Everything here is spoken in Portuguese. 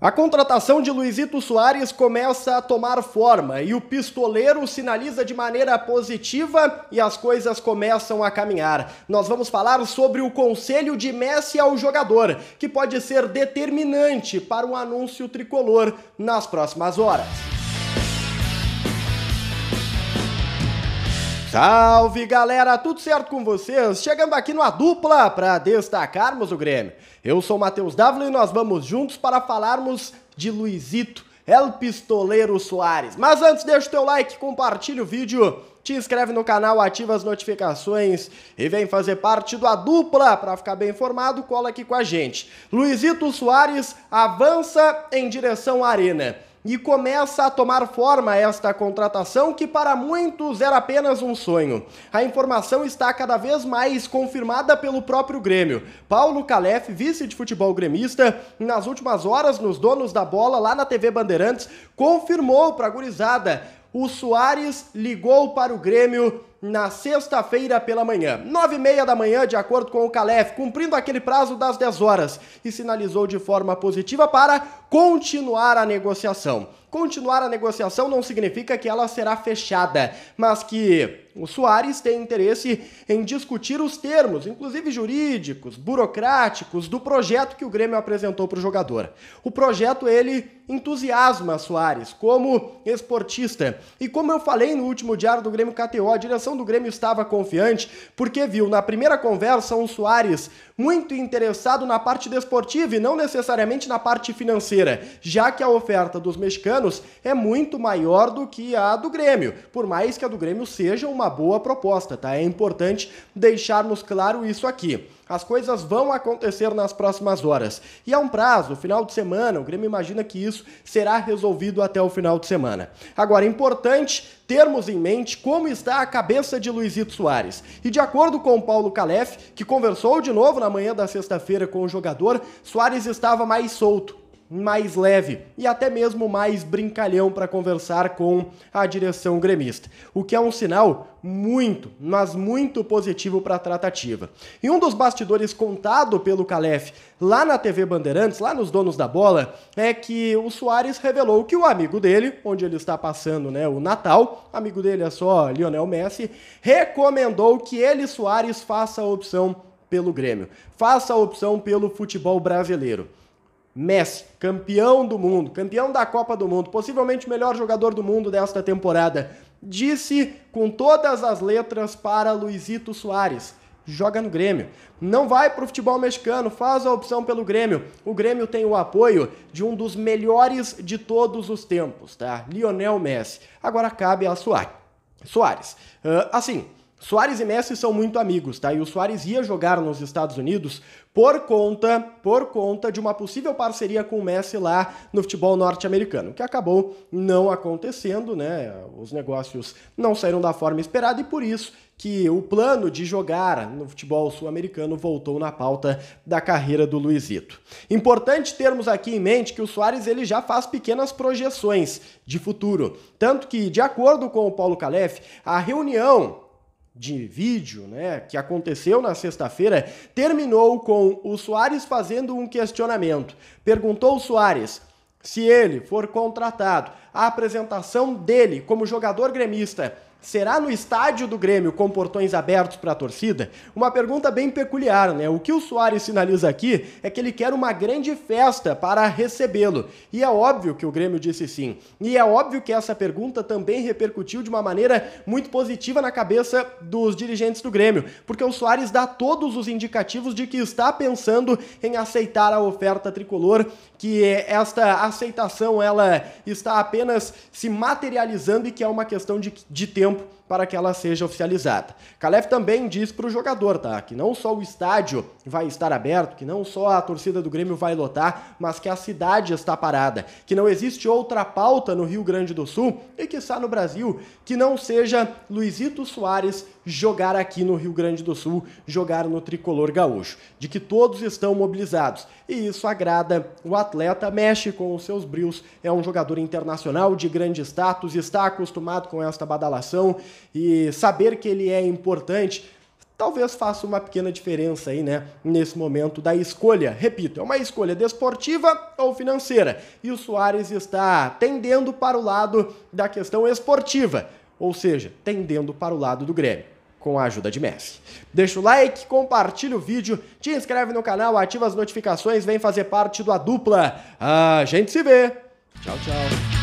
A contratação de Luizito Soares começa a tomar forma e o pistoleiro sinaliza de maneira positiva e as coisas começam a caminhar. Nós vamos falar sobre o conselho de Messi ao jogador, que pode ser determinante para o anúncio tricolor nas próximas horas. Salve galera, tudo certo com vocês? Chegando aqui numa dupla para destacarmos o Grêmio. Eu sou Matheus Dávila e nós vamos juntos para falarmos de Luizito, El Pistoleiro Soares. Mas antes, deixa o teu like, compartilha o vídeo, te inscreve no canal, ativa as notificações e vem fazer parte da dupla para ficar bem informado, cola aqui com a gente. Luizito Soares avança em direção à arena e começa a tomar forma esta contratação que para muitos era apenas um sonho. A informação está cada vez mais confirmada pelo próprio Grêmio. Paulo Calef, vice de futebol gremista, nas últimas horas nos donos da bola lá na TV Bandeirantes, confirmou para a gurizada o Soares ligou para o Grêmio na sexta-feira pela manhã, nove e meia da manhã, de acordo com o Calef, cumprindo aquele prazo das 10 horas, e sinalizou de forma positiva para continuar a negociação. Continuar a negociação não significa que ela será fechada, mas que o Soares tem interesse em discutir os termos, inclusive jurídicos, burocráticos, do projeto que o Grêmio apresentou para o jogador. O projeto ele entusiasma Soares como esportista. E como eu falei no último diário do Grêmio KTO, a direção do Grêmio estava confiante porque viu na primeira conversa um Soares muito interessado na parte desportiva e não necessariamente na parte financeira, já que a oferta dos mexicanos anos é muito maior do que a do Grêmio, por mais que a do Grêmio seja uma boa proposta, tá? É importante deixarmos claro isso aqui. As coisas vão acontecer nas próximas horas. E há um prazo, final de semana, o Grêmio imagina que isso será resolvido até o final de semana. Agora, é importante termos em mente como está a cabeça de Luizito Soares. E de acordo com o Paulo Calef, que conversou de novo na manhã da sexta-feira com o jogador, Soares estava mais solto mais leve e até mesmo mais brincalhão para conversar com a direção gremista, o que é um sinal muito, mas muito positivo para a tratativa. E um dos bastidores contado pelo Calef lá na TV Bandeirantes, lá nos donos da bola, é que o Soares revelou que o amigo dele, onde ele está passando né, o Natal, amigo dele é só Lionel Messi, recomendou que ele, Soares, faça a opção pelo Grêmio, faça a opção pelo futebol brasileiro. Messi, campeão do mundo, campeão da Copa do Mundo, possivelmente o melhor jogador do mundo desta temporada, disse com todas as letras para Luizito Soares joga no Grêmio. Não vai para o futebol mexicano, faz a opção pelo Grêmio. O Grêmio tem o apoio de um dos melhores de todos os tempos, tá? Lionel Messi. Agora cabe a Soares. Soares. Uh, assim, Soares e Messi são muito amigos, tá? E o Soares ia jogar nos Estados Unidos por conta, por conta de uma possível parceria com o Messi lá no futebol norte-americano, que acabou não acontecendo, né? Os negócios não saíram da forma esperada e por isso que o plano de jogar no futebol sul-americano voltou na pauta da carreira do Luizito. Importante termos aqui em mente que o Soares ele já faz pequenas projeções de futuro, tanto que de acordo com o Paulo Calef, a reunião de vídeo, né, que aconteceu na sexta-feira, terminou com o Soares fazendo um questionamento. Perguntou o Soares: se ele for contratado, a apresentação dele como jogador gremista será no estádio do Grêmio com portões abertos para a torcida? Uma pergunta bem peculiar, né? O que o Soares sinaliza aqui é que ele quer uma grande festa para recebê-lo. E é óbvio que o Grêmio disse sim. E é óbvio que essa pergunta também repercutiu de uma maneira muito positiva na cabeça dos dirigentes do Grêmio, porque o Soares dá todos os indicativos de que está pensando em aceitar a oferta tricolor que é esta aceitação ela está apenas se materializando e que é uma questão de, de tempo para que ela seja oficializada. Calef também diz para o jogador, tá? Que não só o estádio vai estar aberto, que não só a torcida do Grêmio vai lotar, mas que a cidade está parada, que não existe outra pauta no Rio Grande do Sul e que está no Brasil que não seja Luizito Soares jogar aqui no Rio Grande do Sul, jogar no tricolor gaúcho, de que todos estão mobilizados. E isso agrada o atleta, mexe com os seus brios, é um jogador internacional de grande status, está acostumado com esta badalação e saber que ele é importante talvez faça uma pequena diferença aí, né, nesse momento da escolha. Repito, é uma escolha desportiva ou financeira. E o Soares está tendendo para o lado da questão esportiva, ou seja, tendendo para o lado do Grêmio. Com a ajuda de Messi. Deixa o like, compartilha o vídeo, te inscreve no canal, ativa as notificações, vem fazer parte da dupla. A gente se vê. Tchau, tchau.